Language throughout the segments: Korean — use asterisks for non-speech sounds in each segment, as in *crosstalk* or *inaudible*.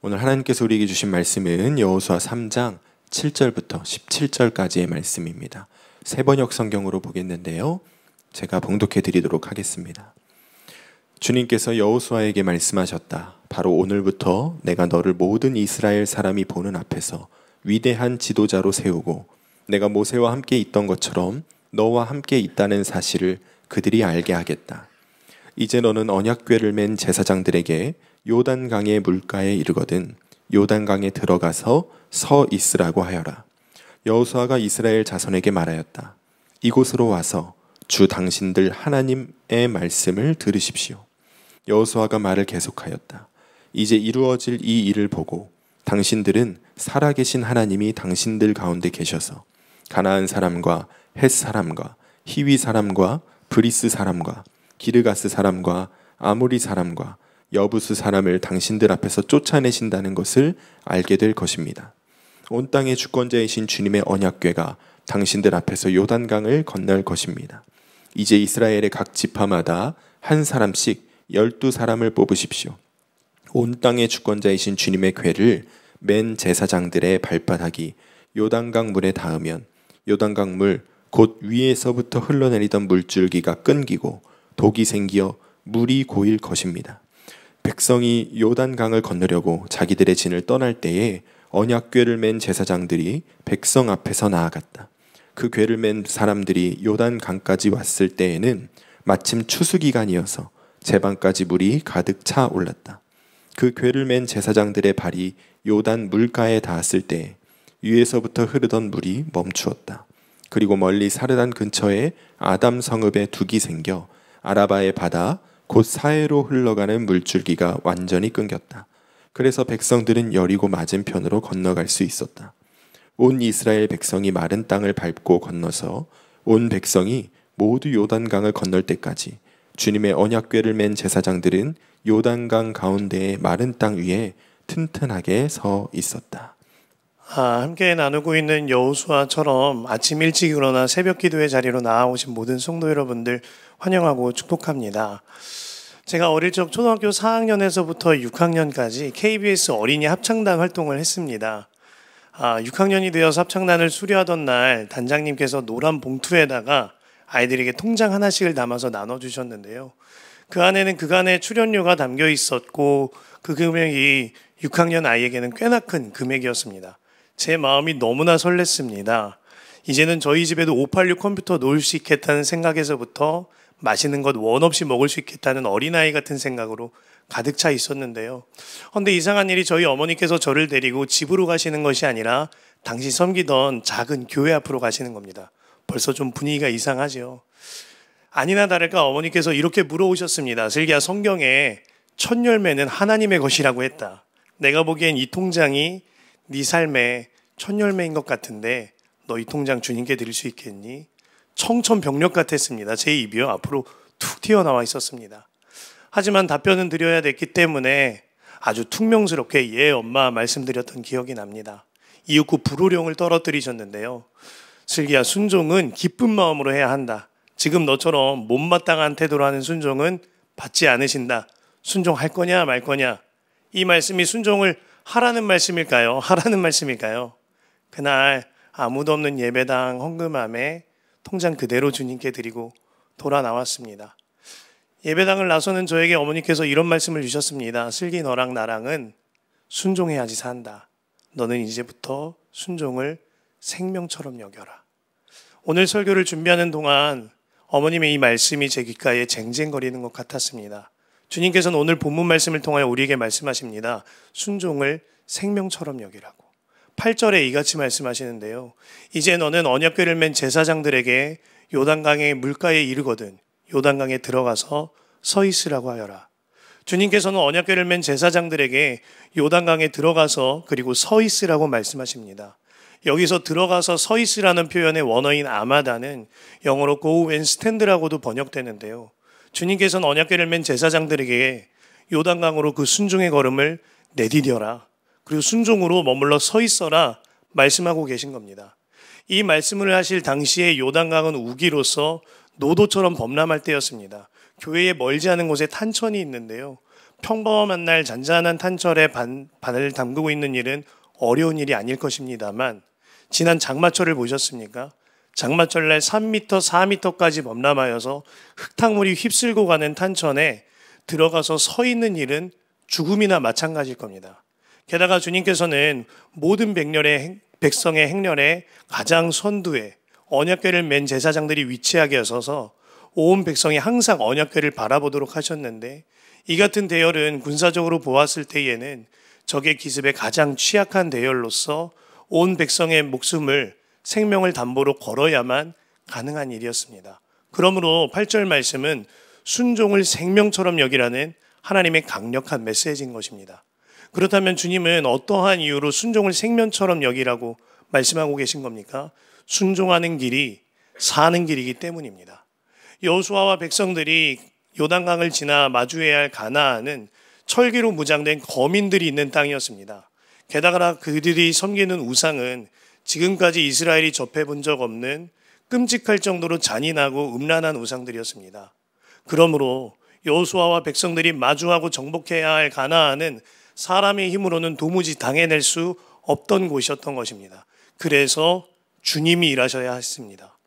오늘 하나님께서 우리에게 주신 말씀은 여호수아 3장 7절부터 17절까지의 말씀입니다. 세번역 성경으로 보겠는데요. 제가 봉독해 드리도록 하겠습니다. 주님께서 여호수아에게 말씀하셨다. 바로 오늘부터 내가 너를 모든 이스라엘 사람이 보는 앞에서 위대한 지도자로 세우고 내가 모세와 함께 있던 것처럼 너와 함께 있다는 사실을 그들이 알게 하겠다. 이제 너는 언약궤를 맨 제사장들에게 요단강의 물가에 이르거든 요단강에 들어가서 서 있으라고 하여라. 여호수아가 이스라엘 자손에게 말하였다. 이곳으로 와서 주 당신들 하나님의 말씀을 들으십시오. 여호수아가 말을 계속하였다. 이제 이루어질 이 일을 보고 당신들은 살아계신 하나님이 당신들 가운데 계셔서 가나안 사람과 헷 사람과 히위 사람과 브리스 사람과 기르가스 사람과 아모리 사람과 여부스 사람을 당신들 앞에서 쫓아내신다는 것을 알게 될 것입니다. 온 땅의 주권자이신 주님의 언약궤가 당신들 앞에서 요단강을 건널 것입니다. 이제 이스라엘의 각 지파마다 한 사람씩 열두 사람을 뽑으십시오. 온 땅의 주권자이신 주님의 궤를 맨 제사장들의 발바닥이 요단강 물에 닿으면 요단강 물곧 위에서부터 흘러내리던 물줄기가 끊기고 독이 생기어 물이 고일 것입니다. 백성이 요단강을 건너려고 자기들의 진을 떠날 때에 언약궤를 맨 제사장들이 백성 앞에서 나아갔다. 그 궤를 맨 사람들이 요단강까지 왔을 때에는 마침 추수 기간이어서 제방까지 물이 가득 차 올랐다. 그 궤를 맨 제사장들의 발이 요단 물가에 닿았을 때 위에서부터 흐르던 물이 멈추었다. 그리고 멀리 사르단 근처에 아담 성읍에 둑이 생겨 아라바의 바다 곧 사해로 흘러가는 물줄기가 완전히 끊겼다. 그래서 백성들은 여리고 맞은편으로 건너갈 수 있었다. 온 이스라엘 백성이 마른 땅을 밟고 건너서 온 백성이 모두 요단강을 건널 때까지 주님의 언약궤를 맨 제사장들은 요단강 가운데의 마른 땅 위에 튼튼하게 서 있었다. 아, 함께 나누고 있는 여우수아처럼 아침 일찍 일어나 새벽 기도의 자리로 나아오신 모든 성도 여러분들 환영하고 축복합니다. 제가 어릴 적 초등학교 4학년에서부터 6학년까지 KBS 어린이 합창단 활동을 했습니다. 아, 6학년이 되어서 합창단을 수리하던날 단장님께서 노란 봉투에다가 아이들에게 통장 하나씩을 담아서 나눠주셨는데요. 그 안에는 그간의 출연료가 담겨 있었고 그 금액이 6학년 아이에게는 꽤나 큰 금액이었습니다. 제 마음이 너무나 설렜습니다. 이제는 저희 집에도 586 컴퓨터 놓을 수 있겠다는 생각에서부터 맛있는 것 원 없이 먹을 수 있겠다는 어린아이 같은 생각으로 가득 차 있었는데요. 그런데 이상한 일이 저희 어머니께서 저를 데리고 집으로 가시는 것이 아니라 당시 섬기던 작은 교회 앞으로 가시는 겁니다. 벌써 좀 분위기가 이상하죠. 아니나 다를까 어머니께서 이렇게 물어오셨습니다. 슬기야 성경에 첫 열매는 하나님의 것이라고 했다. 내가 보기엔 이 통장이 네삶에첫 열매인 것 같은데 너희 통장 주님께 드릴 수 있겠니? 청천벽력 같았습니다. 제 입이요 앞으로 툭 튀어나와 있었습니다. 하지만 답변은 드려야 됐기 때문에 아주 퉁명스럽게 예 엄마 말씀드렸던 기억이 납니다. 이윽고 불호령을 떨어뜨리셨는데요. 슬기야 순종은 기쁜 마음으로 해야 한다. 지금 너처럼 못마땅한 태도로 하는 순종은 받지 않으신다. 순종할 거냐 말 거냐. 이 말씀이 순종을 하라는 말씀일까요? *laughs* 하라는 말씀일까요? 그날 아무도 없는 예배당 헌금함에 통장 그대로 주님께 드리고 돌아 나왔습니다. 예배당을 나서는 저에게 어머니께서 이런 말씀을 주셨습니다. 슬기 너랑 나랑은 순종해야지 산다. 너는 이제부터 순종을 생명처럼 여겨라. 오늘 설교를 준비하는 동안 어머님의 이 말씀이 제 귓가에 쟁쟁거리는 것 같았습니다. 주님께서는 오늘 본문 말씀을 통하여 우리에게 말씀하십니다. 순종을 생명처럼 여기라고. 8절에 이같이 말씀하시는데요. 이제 너는 언약궤를 맨 제사장들에게 요단강의 물가에 이르거든 요단강에 들어가서 서 있으라고 하여라. 주님께서는 언약궤를 맨 제사장들에게 요단강에 들어가서 그리고 서 있으라고 말씀하십니다. 여기서 들어가서 서 있으라는 표현의 원어인 아마다는 영어로 go and stand라고도 번역되는데요. 주님께서는 언약계를맨 제사장들에게 요단강으로 그 순종의 걸음을 내디뎌라. 그리고 순종으로 머물러 서 있어라 말씀하고 계신 겁니다. 이 말씀을 하실 당시에 요단강은 우기로서 노도처럼 범람할 때였습니다. 교회에 멀지 않은 곳에 탄천이 있는데요. 평범한 날 잔잔한 탄철에 반, 바늘 을 담그고 있는 일은 어려운 일이 아닐 것입니다만 지난 장마철을 보셨습니까? 장마철 날 3m, 4m까지 범람하여서 흙탕물이 휩쓸고 가는 탄천에 들어가서 서 있는 일은 죽음이나 마찬가지일 겁니다. 게다가 주님께서는 모든 백렬의 백성의 행렬에 가장 선두에 언약궤를 맨 제사장들이 위치하게 하셔서 온 백성이 항상 언약궤를 바라보도록 하셨는데 이 같은 대열은 군사적으로 보았을 때에는 적의 기습에 가장 취약한 대열로서 온 백성의 목숨을 생명을 담보로 걸어야만 가능한 일이었습니다. 그러므로 8절 말씀은 순종을 생명처럼 여기라는 하나님의 강력한 메시지인 것입니다. 그렇다면 주님은 어떠한 이유로 순종을 생명처럼 여기라고 말씀하고 계신 겁니까? 순종하는 길이 사는 길이기 때문입니다. 여수아와 백성들이 요단강을 지나 마주해야 할 가나안은 철기로 무장된 거민들이 있는 땅이었습니다. 게다가 그들이 섬기는 우상은 지금까지 이스라엘이 접해본 적 없는 끔찍할 정도로 잔인하고 음란한 우상들이었습니다. 그러므로 여호수아와 백성들이 마주하고 정복해야 할 가나안은 사람의 힘으로는 도무지 당해낼 수 없던 곳이었던 것입니다. 그래서 주님이 일하셔야 했습니다.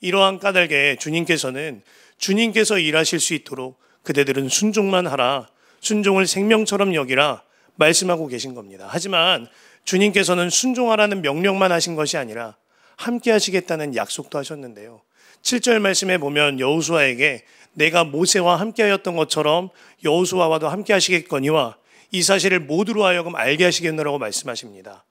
이러한 까닭에 주님께서는 주님께서 일하실 수 있도록 그대들은 순종만 하라, 순종을 생명처럼 여기라 말씀하고 계신 겁니다. 하지만 주님께서는 순종하라는 명령만 하신 것이 아니라 함께 하시겠다는 약속도 하셨는데요. 7절 말씀에 보면 여호수아에게 내가 모세와 함께하였던 것처럼 여호수아와도 함께 하시겠거니와 이 사실을 모두로 하여금 알게 하시겠느라고 말씀하십니다.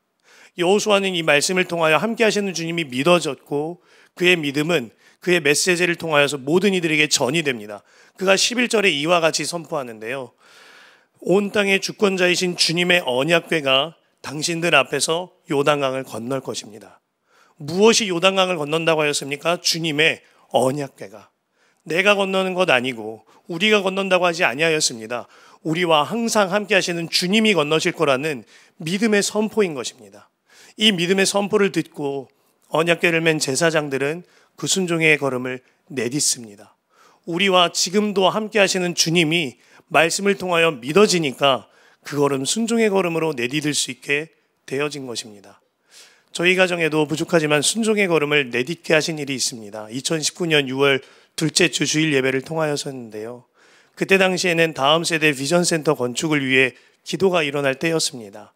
여호수아는 이 말씀을 통하여 함께 하시는 주님이 믿어졌고 그의 믿음은 그의 메시지를 통하여서 모든 이들에게 전이 됩니다. 그가 11절에 이와 같이 선포하는데요. 온 땅의 주권자이신 주님의 언약궤가 당신들 앞에서 요단강을 건널 것입니다. 무엇이 요단강을 건넌다고 하였습니까? 주님의 언약궤가 내가 건너는 것 아니고 우리가 건넌다고 하지 아니하였습니다. 우리와 항상 함께 하시는 주님이 건너실 거라는 믿음의 선포인 것입니다. 이 믿음의 선포를 듣고 언약궤를 맨 제사장들은 그 순종의 걸음을 내딛습니다. 우리와 지금도 함께 하시는 주님이 말씀을 통하여 믿어지니까 그 걸음 순종의 걸음으로 내디딜 수 있게 되어진 것입니다. 저희 가정에도 부족하지만 순종의 걸음을 내딛게 하신 일이 있습니다. 2019년 6월 둘째 주 주일 예배를 통하여서였는데요. 그때 당시에는 다음 세대 비전 센터 건축을 위해 기도가 일어날 때였습니다.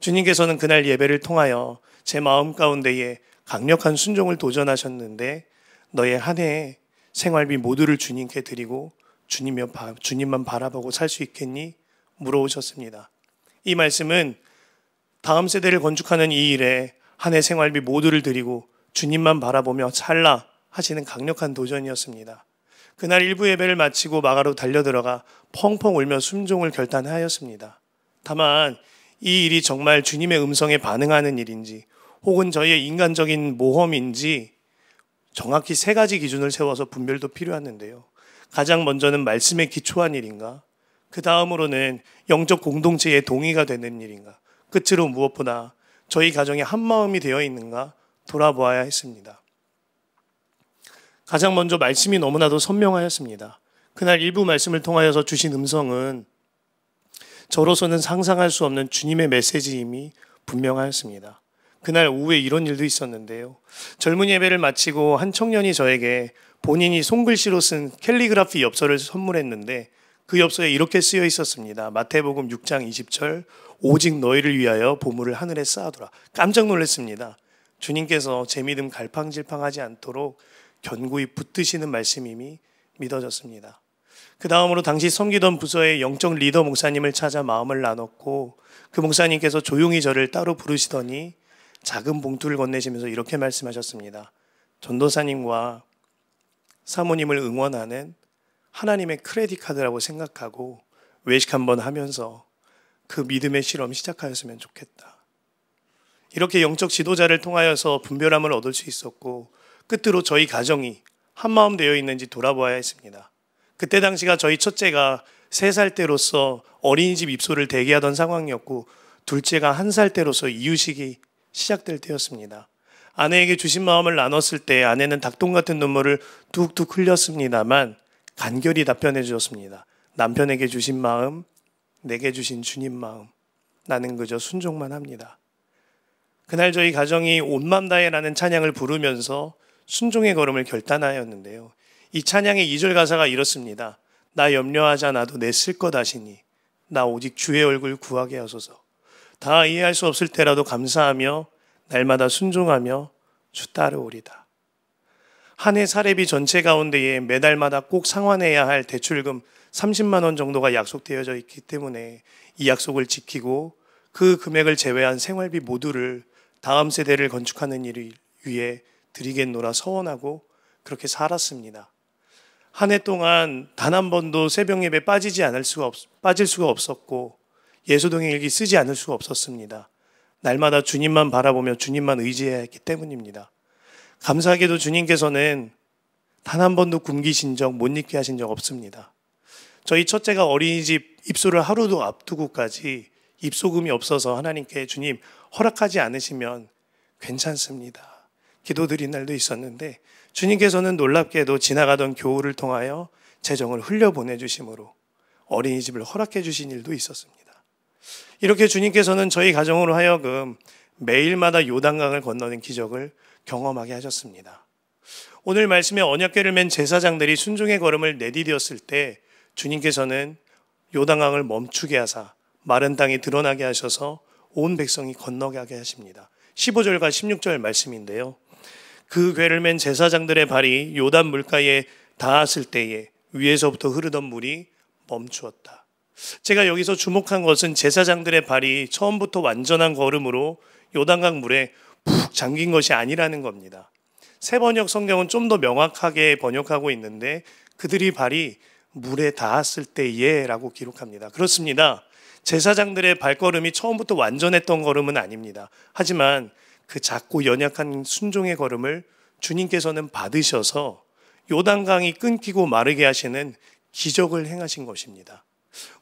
주님께서는 그날 예배를 통하여 제 마음 가운데에 강력한 순종을 도전하셨는데 너의 한 해 생활비 모두를 주님께 드리고 주님만, 바, 주님만 바라보고 살 수 있겠니? 물어오셨습니다. 이 말씀은 다음 세대를 건축하는 이 일에 한해 생활비 모두를 드리고 주님만 바라보며 살라 하시는 강력한 도전이었습니다. 그날 일부 예배를 마치고 마가로 달려들어가 펑펑 울며 순종을 결단하였습니다. 다만 이 일이 정말 주님의 음성에 반응하는 일인지 혹은 저희의 인간적인 모험인지 정확히 세 가지 기준을 세워서 분별도 필요했는데요. 가장 먼저는 말씀에 기초한 일인가? 그 다음으로는 영적 공동체의 동의가 되는 일인가? 끝으로 무엇보다 저희 가정이 한 마음이 되어 있는가 돌아보아야 했습니다. 가장 먼저 말씀이 너무나도 선명하였습니다. 그날 일부 말씀을 통하여서 주신 음성은 저로서는 상상할 수 없는 주님의 메시지임이 분명하였습니다. 그날 오후에 이런 일도 있었는데요. 젊은 예배를 마치고 한 청년이 저에게 본인이 손글씨로 쓴 캘리그라피 엽서를 선물했는데 그 엽서에 이렇게 쓰여 있었습니다. 마태복음 6장 20절 오직 너희를 위하여 보물을 하늘에 쌓아두라. 깜짝 놀랐습니다. 주님께서 제 믿음 갈팡질팡하지 않도록 견고히 붙드시는 말씀임이 믿어졌습니다. 그 다음으로 당시 섬기던 부서의 영적 리더 목사님을 찾아 마음을 나눴고 그 목사님께서 조용히 저를 따로 부르시더니 작은 봉투를 건네시면서 이렇게 말씀하셨습니다. 전도사님과 사모님을 응원하는 하나님의 크레디 카드라고 생각하고 외식 한번 하면서 그 믿음의 실험 시작하였으면 좋겠다. 이렇게 영적 지도자를 통하여서 분별함을 얻을 수 있었고 끝으로 저희 가정이 한마음 되어 있는지 돌아보아야 했습니다. 그때 당시가 저희 첫째가 세 살 때로서 어린이집 입소를 대기하던 상황이었고 둘째가 한 살 때로서 이유식이 시작될 때였습니다. 아내에게 주신 마음을 나눴을 때 아내는 닭똥 같은 눈물을 뚝뚝 흘렸습니다만 간결히 답변해 주었습니다. 남편에게 주신 마음, 내게 주신 주님 마음, 나는 그저 순종만 합니다. 그날 저희 가정이 온맘 다해라는 찬양을 부르면서 순종의 걸음을 결단하였는데요. 이 찬양의 2절 가사가 이렇습니다. 나 염려하지 않아도 내쓸것 아시니 나 오직 주의 얼굴 구하게 하소서. 다 이해할 수 없을 때라도 감사하며 날마다 순종하며 주 따르오리다. 한 해 사례비 전체 가운데에 매달마다 꼭 상환해야 할 대출금 30만 원 정도가 약속되어져 있기 때문에 이 약속을 지키고 그 금액을 제외한 생활비 모두를 다음 세대를 건축하는 일을 위해 드리겠노라 서원하고 그렇게 살았습니다. 한 해 동안 단 한 번도 새벽 예배 빠지지 않을 수가 없, 빠질 수가 없었고 예수동의 일기 쓰지 않을 수가 없었습니다. 날마다 주님만 바라보며 주님만 의지 했기 때문입니다. 감사하게도 주님께서는 단 한 번도 굶기신 적, 못 입게 하신 적 없습니다. 저희 첫째가 어린이집 입소를 하루도 앞두고까지 입소금이 없어서 하나님께 주님 허락하지 않으시면 괜찮습니다. 기도드린 날도 있었는데 주님께서는 놀랍게도 지나가던 교우를 통하여 재정을 흘려 보내주심으로 어린이집을 허락해 주신 일도 있었습니다. 이렇게 주님께서는 저희 가정으로 하여금 매일마다 요단강을 건너는 기적을 경험하게 하셨습니다. 오늘 말씀에 언약궤를 맨 제사장들이 순종의 걸음을 내디뎠을 때 주님께서는 요단강을 멈추게 하사 마른 땅이 드러나게 하셔서 온 백성이 건너게 하십니다. 15절과 16절 말씀인데요. 그 괴를 맨 제사장들의 발이 요단 물가에 닿았을 때에 위에서부터 흐르던 물이 멈추었다. 제가 여기서 주목한 것은 제사장들의 발이 처음부터 완전한 걸음으로 요단강 물에 푹 잠긴 것이 아니라는 겁니다. 세 번역 성경은 좀 더 명확하게 번역하고 있는데 그들이 발이 물에 닿았을 때에라고 기록합니다. 그렇습니다. 제사장들의 발걸음이 처음부터 완전했던 걸음은 아닙니다. 하지만 그 작고 연약한 순종의 걸음을 주님께서는 받으셔서 요단강이 끊기고 마르게 하시는 기적을 행하신 것입니다.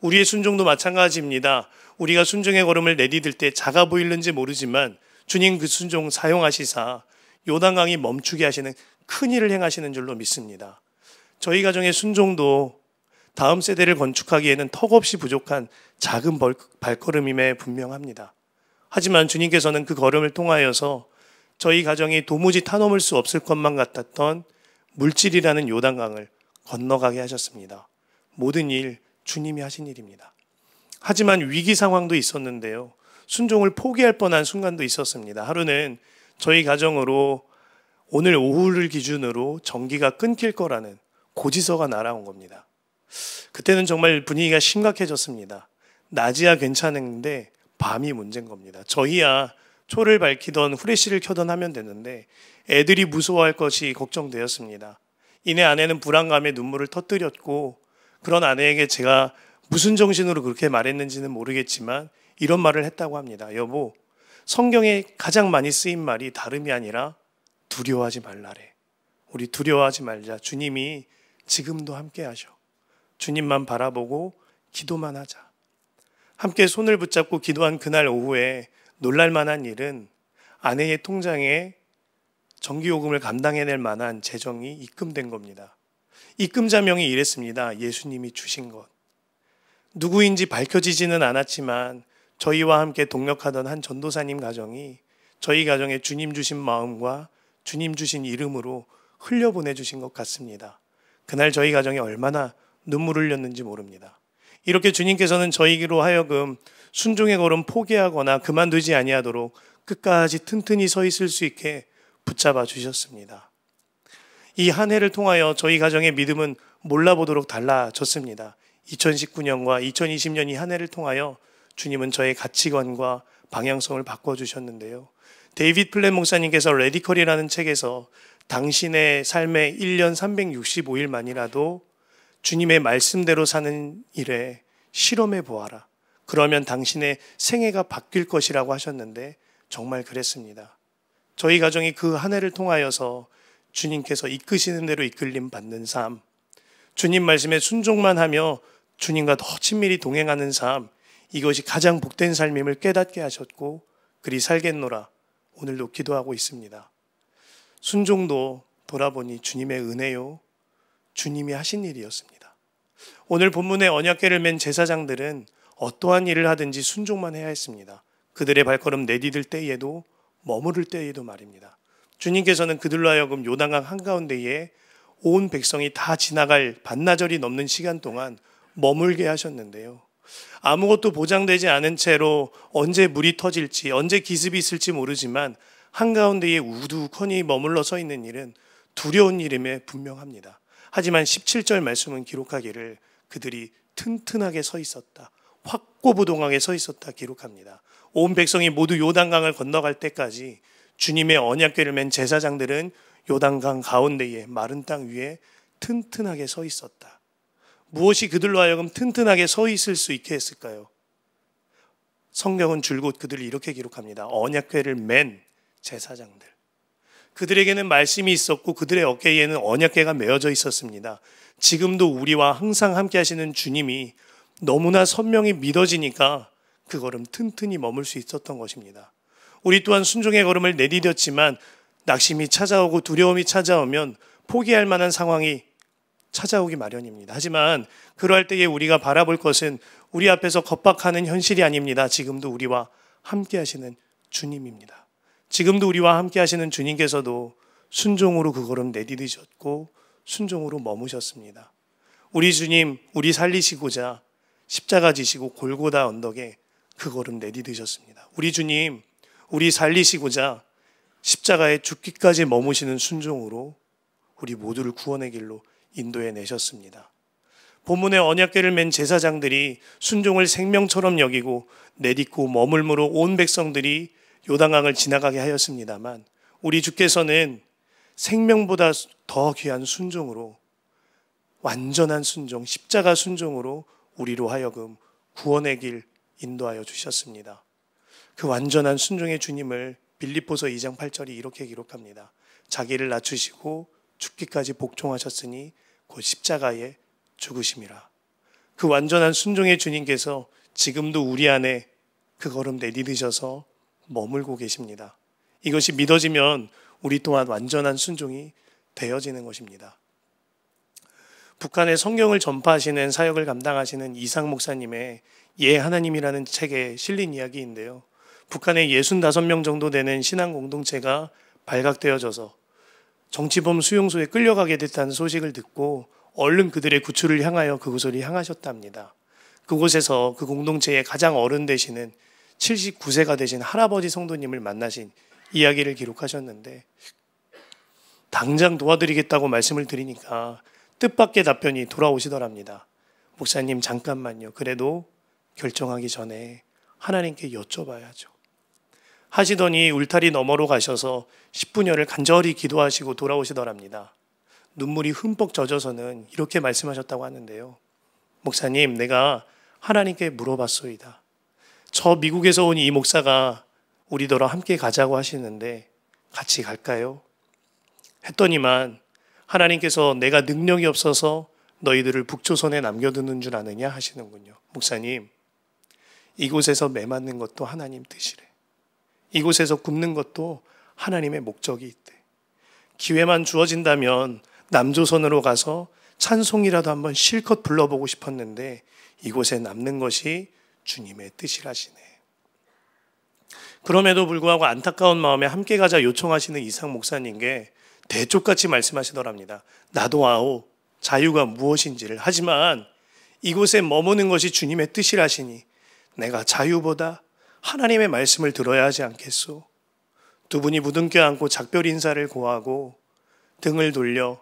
우리의 순종도 마찬가지입니다. 우리가 순종의 걸음을 내디딜 때 작아 보이는지 모르지만 주님 그 순종 사용하시사 요단강이 멈추게 하시는 큰 일을 행하시는 줄로 믿습니다. 저희 가정의 순종도 다음 세대를 건축하기에는 턱없이 부족한 작은 발걸음임에 분명합니다. 하지만 주님께서는 그 걸음을 통하여서 저희 가정이 도무지 타넘을 수 없을 것만 같았던 물질이라는 요단강을 건너가게 하셨습니다. 모든 일, 주님이 하신 일입니다. 하지만 위기 상황도 있었는데요. 순종을 포기할 뻔한 순간도 있었습니다. 하루는 저희 가정으로 오늘 오후를 기준으로 전기가 끊길 거라는 고지서가 날아온 겁니다. 그때는 정말 분위기가 심각해졌습니다. 낮이야 괜찮은데 밤이 문제인 겁니다. 저희야 초를 밝히던 후레쉬를 켜던 하면 되는데 애들이 무서워할 것이 걱정되었습니다. 이내 아내는 불안감에 눈물을 터뜨렸고 그런 아내에게 제가 무슨 정신으로 그렇게 말했는지는 모르겠지만 이런 말을 했다고 합니다. 여보, 성경에 가장 많이 쓰인 말이 다름이 아니라 두려워하지 말라래. 우리 두려워하지 말자. 주님이 지금도 함께 하셔. 주님만 바라보고 기도만 하자. 함께 손을 붙잡고 기도한 그날 오후에 놀랄 만한 일은 아내의 통장에 정기요금을 감당해낼 만한 재정이 입금된 겁니다. 입금자명이 이랬습니다. 예수님이 주신 것. 누구인지 밝혀지지는 않았지만 저희와 함께 동력하던 한 전도사님 가정이 저희 가정에 주님 주신 마음과 주님 주신 이름으로 흘려보내 주신 것 같습니다. 그날 저희 가정에 얼마나 눈물을 흘렸는지 모릅니다. 이렇게 주님께서는 저희로 하여금 순종의 걸음 포기하거나 그만두지 아니하도록 끝까지 튼튼히 서 있을 수 있게 붙잡아 주셨습니다. 이한 해를 통하여 저희 가정의 믿음은 몰라보도록 달라졌습니다. 2019년과 2020년 이 한 해를 통하여 주님은 저의 가치관과 방향성을 바꿔주셨는데요. 데이빗 플랜 목사님께서 레디컬이라는 책에서 당신의 삶의 1년 365일만이라도 주님의 말씀대로 사는 일에 실험해 보아라. 그러면 당신의 생애가 바뀔 것이라고 하셨는데 정말 그랬습니다. 저희 가정이 그 한 해를 통하여서 주님께서 이끄시는 대로 이끌림 받는 삶, 주님 말씀에 순종만 하며 주님과 더 친밀히 동행하는 삶, 이것이 가장 복된 삶임을 깨닫게 하셨고 그리 살겠노라 오늘도 기도하고 있습니다. 순종도 돌아보니 주님의 은혜요, 주님이 하신 일이었습니다. 오늘 본문의 언약계를 맨 제사장들은 어떠한 일을 하든지 순종만 해야 했습니다. 그들의 발걸음 내디딜 때에도 머무를 때에도 말입니다. 주님께서는 그들로 하여금 요단강 한가운데에 온 백성이 다 지나갈 반나절이 넘는 시간 동안 머물게 하셨는데요. 아무것도 보장되지 않은 채로 언제 물이 터질지, 언제 기습이 있을지 모르지만 한가운데에 우두커니 머물러 서 있는 일은 두려운 일임에 분명합니다. 하지만 17절 말씀은 기록하기를 그들이 튼튼하게 서 있었다. 확고부동하게 서 있었다 기록합니다. 온 백성이 모두 요단강을 건너갈 때까지 주님의 언약궤를 맨 제사장들은 요단강 가운데에 마른 땅 위에 튼튼하게 서 있었다. 무엇이 그들로 하여금 튼튼하게 서 있을 수 있게 했을까요? 성경은 줄곧 그들을 이렇게 기록합니다. 언약궤를 맨 제사장들. 그들에게는 말씀이 있었고 그들의 어깨에는 언약궤가 메어져 있었습니다. 지금도 우리와 항상 함께 하시는 주님이 너무나 선명히 믿어지니까 그 걸음 튼튼히 머물 수 있었던 것입니다. 우리 또한 순종의 걸음을 내디뎠지만 낙심이 찾아오고 두려움이 찾아오면 포기할 만한 상황이 찾아오기 마련입니다. 하지만 그러할 때에 우리가 바라볼 것은 우리 앞에서 겁박하는 현실이 아닙니다. 지금도 우리와 함께 하시는 주님입니다. 지금도 우리와 함께 하시는 주님께서도 순종으로 그 걸음 내디디셨고 순종으로 머무셨습니다. 우리 주님, 우리 살리시고자 십자가 지시고 골고다 언덕에 그 걸음 내디디셨습니다. 우리 주님, 우리 살리시고자 십자가에 죽기까지 머무시는 순종으로 우리 모두를 구원의 길로 인도해 내셨습니다. 본문의 언약궤를 맨 제사장들이 순종을 생명처럼 여기고 내딛고 머물므로 온 백성들이 요단강을 지나가게 하였습니다만 우리 주께서는 생명보다 더 귀한 순종으로 완전한 순종, 십자가 순종으로 우리로 하여금 구원의 길 인도하여 주셨습니다. 그 완전한 순종의 주님을 빌립보서 2장 8절이 이렇게 기록합니다. 자기를 낮추시고 죽기까지 복종하셨으니 곧 십자가에 죽으심이라. 그 완전한 순종의 주님께서 지금도 우리 안에 그 걸음 내딛으셔서 머물고 계십니다. 이것이 믿어지면 우리 또한 완전한 순종이 되어지는 것입니다. 북한의 성경을 전파하시는 사역을 감당하시는 이상 목사님의 예 하나님이라는 책에 실린 이야기인데요. 북한의 65명 정도 되는 신앙 공동체가 발각되어져서 정치범 수용소에 끌려가게 됐다는 소식을 듣고 얼른 그들의 구출을 향하여 그곳으로 향하셨답니다. 그곳에서 그 공동체의 가장 어른 되시는 79세가 되신 할아버지 성도님을 만나신 이야기를 기록하셨는데 당장 도와드리겠다고 말씀을 드리니까 뜻밖의 답변이 돌아오시더랍니다. 목사님 잠깐만요. 그래도 결정하기 전에 하나님께 여쭤봐야죠. 하시더니 울타리 너머로 가셔서 10분여를 간절히 기도하시고 돌아오시더랍니다. 눈물이 흠뻑 젖어서는 이렇게 말씀하셨다고 하는데요. 목사님, 내가 하나님께 물어봤소이다. 저 미국에서 온 이 목사가 우리더러 함께 가자고 하시는데 같이 갈까요? 했더니만 하나님께서 내가 능력이 없어서 너희들을 북조선에 남겨두는 줄 아느냐 하시는군요. 목사님, 이곳에서 매 맞는 것도 하나님 뜻이래. 이곳에서 굽는 것도 하나님의 목적이 있대. 기회만 주어진다면 남조선으로 가서 찬송이라도 한번 실컷 불러보고 싶었는데 이곳에 남는 것이 주님의 뜻이라시네. 그럼에도 불구하고 안타까운 마음에 함께 가자 요청하시는 이상 목사님께 대쪽같이 말씀하시더랍니다. 나도 아오 자유가 무엇인지를 하지만 이곳에 머무는 것이 주님의 뜻이라시니 내가 자유보다 하나님의 말씀을 들어야 하지 않겠소? 두 분이 무등껴 안고 작별 인사를 고하고 등을 돌려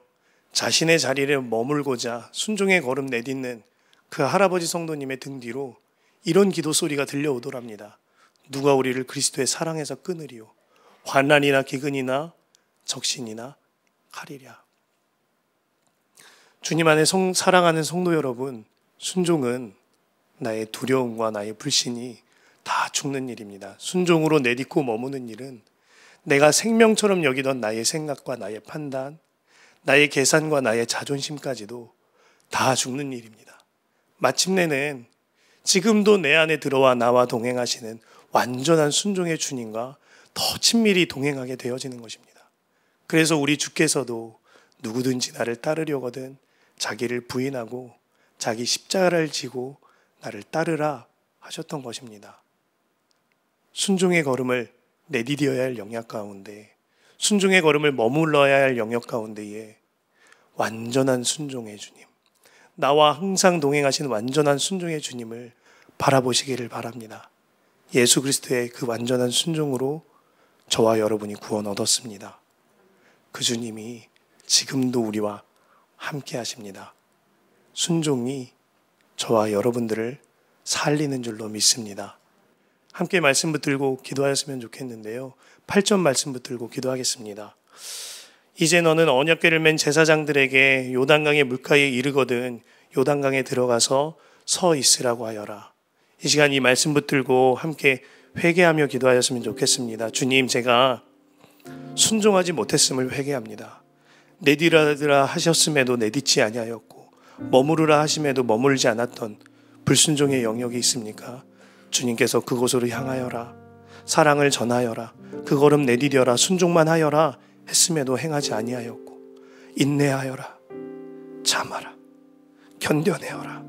자신의 자리를 머물고자 순종의 걸음 내딛는 그 할아버지 성도님의 등 뒤로 이런 기도 소리가 들려오더랍니다. 누가 우리를 그리스도의 사랑에서 끊으리요? 환난이나 기근이나 적신이나 칼이랴. 주님 안에 성, 사랑하는 성도 여러분, 순종은 나의 두려움과 나의 불신이 다 죽는 일입니다. 순종으로 내딛고 머무는 일은 내가 생명처럼 여기던 나의 생각과 나의 판단, 나의 계산과 나의 자존심까지도 다 죽는 일입니다. 마침내는 지금도 내 안에 들어와 나와 동행하시는 완전한 순종의 주님과 더 친밀히 동행하게 되어지는 것입니다. 그래서 우리 주께서도 누구든지 나를 따르려거든 자기를 부인하고 자기 십자가를 지고 나를 따르라 하셨던 것입니다. 순종의 걸음을 내디뎌야 할 영역 가운데, 순종의 걸음을 머물러야 할 영역 가운데에 완전한 순종의 주님, 나와 항상 동행하신 완전한 순종의 주님을 바라보시기를 바랍니다. 예수 그리스도의 그 완전한 순종으로 저와 여러분이 구원 얻었습니다. 그 주님이 지금도 우리와 함께 하십니다. 순종이 저와 여러분들을 살리는 줄로 믿습니다. 함께 말씀 붙들고 기도하였으면 좋겠는데요. 8점 말씀 붙들고 기도하겠습니다. 이제 너는 언약궤를 맨 제사장들에게 요단강의 물가에 이르거든 요단강에 들어가서 서 있으라고 하여라. 이 시간 이 말씀 붙들고 함께 회개하며 기도하였으면 좋겠습니다. 주님, 제가 순종하지 못했음을 회개합니다. 내디라드라 하셨음에도 내딛지 아니하였고 머무르라 하심에도 머물지 않았던 불순종의 영역이 있습니까? 주님께서 그곳으로 향하여라. 사랑을 전하여라. 그 걸음 내디뎌라. 순종만 하여라. 했음에도 행하지 아니하였고 인내하여라. 참아라. 견뎌내어라.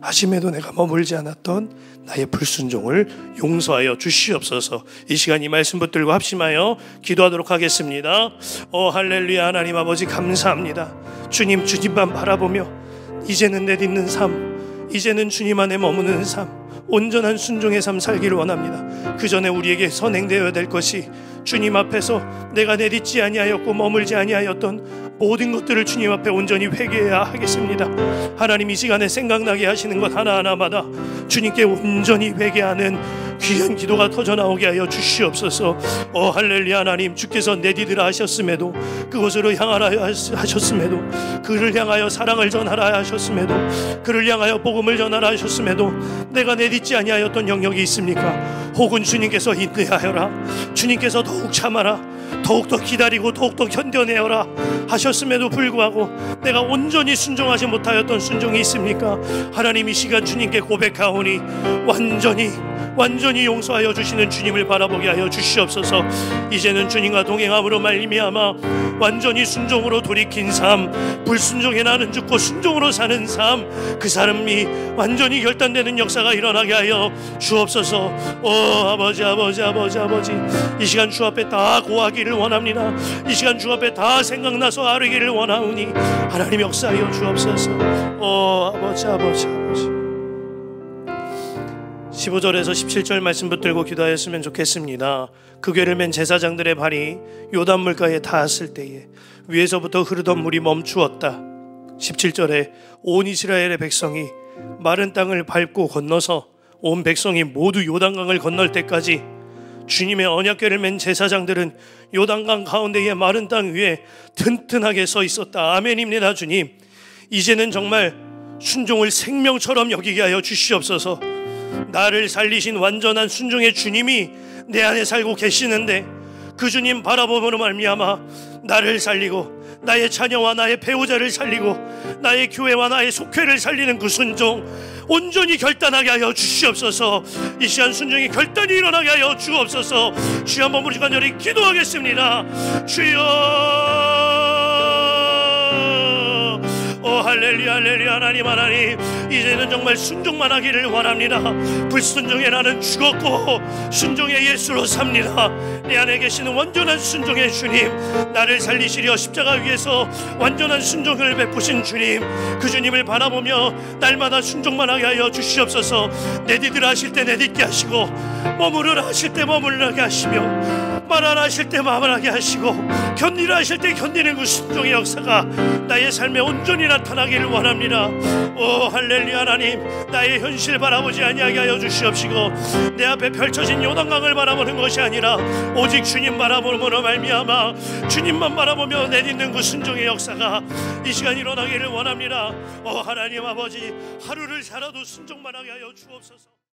하심에도 내가 머물지 않았던 나의 불순종을 용서하여 주시옵소서. 이 시간 이 말씀 붙들고 합심하여 기도하도록 하겠습니다. 어 할렐루야 하나님 아버지 감사합니다. 주님 주님만 바라보며 이제는 내딛는 삶, 이제는 주님 안에 머무는 삶. 온전한 순종의 삶 살기를 원합니다. 그 전에 우리에게 선행되어야 될 것이 주님 앞에서 내가 내딛지 아니하였고 머물지 아니하였던 모든 것들을 주님 앞에 온전히 회개해야 하겠습니다. 하나님 이 시간에 생각나게 하시는 것 하나하나마다 주님께 온전히 회개하는 귀한 기도가 터져나오게 하여 주시옵소서 어 할렐루야 하나님 주께서 내디드 하셨음에도 그곳으로 향하라 하셨음에도 그를 향하여 사랑을 전하라 하셨음에도 그를 향하여 복음을 전하라 하셨음에도 내가 내딛지 아니하였던 영역이 있습니까 혹은 주님께서 인내하여라 주님께서 더욱 참아라 더욱더 기다리고 더욱더 견뎌내어라 하셨음에도 불구하고 내가 온전히 순종하지 못하였던 순종이 있습니까 하나님 이 시간 주님께 고백하오니 완전히 완전히 온전히 용서하여 주시는 주님을 바라보게 하여 주시옵소서. 이제는 주님과 동행함으로 말미암아 완전히 순종으로 돌이킨 삶, 불순종에 나는 죽고 순종으로 사는 삶, 그 사람이 완전히 결단되는 역사가 일어나게 하여 주옵소서. 오 아버지 아버지 아버지 아버지 이 시간 주 앞에 다 고하기를 원합니다. 이 시간 주 앞에 다 생각나서 아르기를 원하오니 하나님 역사하여 주옵소서. 오 아버지 아버지 아버지. 15절에서 17절 말씀 붙들고 기도하였으면 좋겠습니다. 그 괴를 맨 제사장들의 발이 요단 물가에 닿았을 때에 위에서부터 흐르던 물이 멈추었다. 17절에 온 이스라엘의 백성이 마른 땅을 밟고 건너서 온 백성이 모두 요단강을 건널 때까지 주님의 언약궤를 맨 제사장들은 요단강 가운데의 마른 땅 위에 튼튼하게 서 있었다. 아멘입니다, 주님. 이제는 정말 순종을 생명처럼 여기게 하여 주시옵소서. 나를 살리신 완전한 순종의 주님이 내 안에 살고 계시는데 그 주님 바라보므로 말미암아 나를 살리고 나의 자녀와 나의 배우자를 살리고 나의 교회와 나의 속회를 살리는 그 순종 온전히 결단하게 하여 주시옵소서 이 시간 순종이 결단이 일어나게 하여 주옵소서 주여 한번 우리 간절히 기도하겠습니다 주여 오 어, 할렐루야 할렐루야 하나님 하나님 이제는 정말 순종만 하기를 원합니다 불순종에 나는 죽었고 순종의 예수로 삽니다 내 안에 계시는 완전한 순종의 주님 나를 살리시려 십자가 위에서 완전한 순종을 베푸신 주님 그 주님을 바라보며 날마다 순종만 하게 하여 주시옵소서 내디들 하실 때 내딛게 하시고 머무르라 하실 때 머물러게 하시며 만안 하실 때 만만하게 하시고 견디라 하실 때 견디는 그 순종의 역사가 나의 삶에 온전히 나타나기를 원합니다 오 할렐루야 하나님 나의 현실 바라보지 아니하게 하여 주시옵시고 내 앞에 펼쳐진 요단강을 바라보는 것이 아니라 오직 주님 바라보므로 말미암아 주님만 바라보며 내딛는 그 순종의 역사가 이 시간 일어나기를 원합니다 오 하나님 아버지 하루를 살아도 순종만 하게 하여 주옵소서